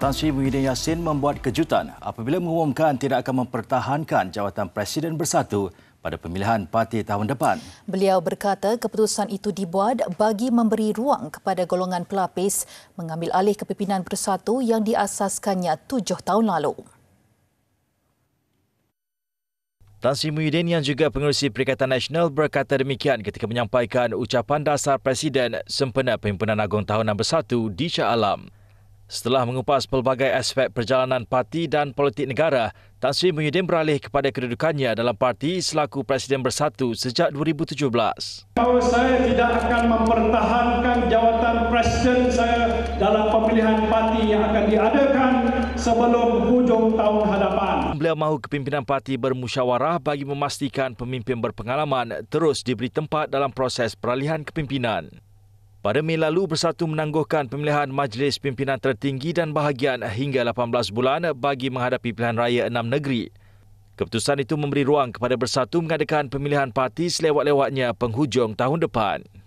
Tan Sri Muhyiddin Yassin membuat kejutan apabila mengumumkan tidak akan mempertahankan jawatan Presiden Bersatu pada pemilihan parti tahun depan. Beliau berkata keputusan itu dibuat bagi memberi ruang kepada golongan pelapis mengambil alih kepimpinan bersatu yang diasaskannya tujuh tahun lalu. Tan Sri Muhyiddin yang juga pengurusi Perikatan Nasional berkata demikian ketika menyampaikan ucapan dasar Presiden sempena pemimpinan Agong Tahunan Bersatu di Shah Alam. Setelah mengupas pelbagai aspek perjalanan parti dan politik negara, Tan Sri Muhyiddin beralih kepada kedudukannya dalam parti selaku Presiden Bersatu sejak 2017. Kalau saya tidak akan mempertahankan jawatan Presiden saya dalam pemilihan parti yang akan diadakan sebelum hujung tahun hadapan. Beliau mahu kepimpinan parti bermusyawarah bagi memastikan pemimpin berpengalaman terus diberi tempat dalam proses peralihan kepimpinan. Pada Mei lalu, Bersatu menangguhkan pemilihan Majlis Pimpinan Tertinggi dan Bahagian hingga 18 bulan bagi menghadapi pilihan raya enam negeri. Keputusan itu memberi ruang kepada Bersatu mengadakan pemilihan parti selewat-lewatnya penghujung tahun depan.